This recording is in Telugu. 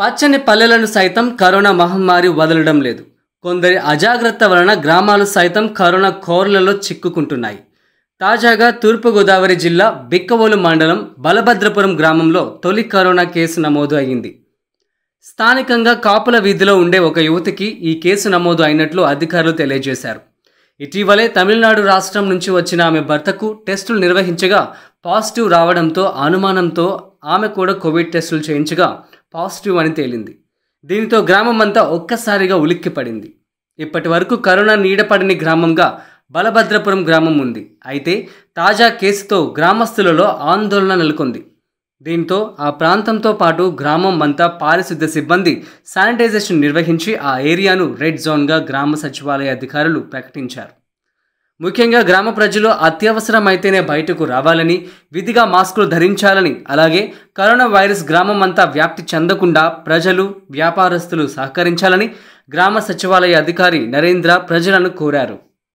పచ్చని పల్లెలను సైతం కరోనా మహమ్మారి వదలడం లేదు కొందరి అజాగ్రత్త వలన గ్రామాలు సైతం కరోనా కోర్లలో చిక్కుకుంటున్నాయి తాజాగా తూర్పుగోదావరి జిల్లా బిక్కవోలు మండలం బలభద్రపురం గ్రామంలో తొలి కరోనా కేసు నమోదు అయింది స్థానికంగా కాపుల వీధిలో ఉండే ఒక యువతికి ఈ కేసు నమోదు అయినట్లు అధికారులు తెలియజేశారు ఇటీవలే తమిళనాడు రాష్ట్రం నుంచి వచ్చిన ఆమె భర్తకు టెస్టులు నిర్వహించగా పాజిటివ్ రావడంతో అనుమానంతో ఆమె కూడా కోవిడ్ టెస్టులు చేయించగా పాజిటివ్ అని తేలింది దీనితో గ్రామం అంతా ఒక్కసారిగా ఉలిక్కిపడింది ఇప్పటి వరకు కరోనా నీడపడని గ్రామంగా బలభద్రపురం గ్రామం ఉంది అయితే తాజా కేసుతో గ్రామస్తులలో ఆందోళన నెలకొంది దీంతో ఆ ప్రాంతంతో పాటు గ్రామం అంతా పారిశుద్ధ్య సిబ్బంది శానిటైజేషన్ నిర్వహించి ఆ ఏరియాను రెడ్ జోన్గా గ్రామ సచివాలయ అధికారులు ప్రకటించారు ముఖ్యంగా గ్రామ ప్రజలు అత్యవసరమైతేనే బయటకు రావాలని విధిగా మాస్కులు ధరించాలని అలాగే కరోనా వైరస్ గ్రామం అంతా వ్యాప్తి చెందకుండా ప్రజలు వ్యాపారస్తులు సహకరించాలని గ్రామ సచివాలయ అధికారి నరేంద్ర ప్రజలను కోరారు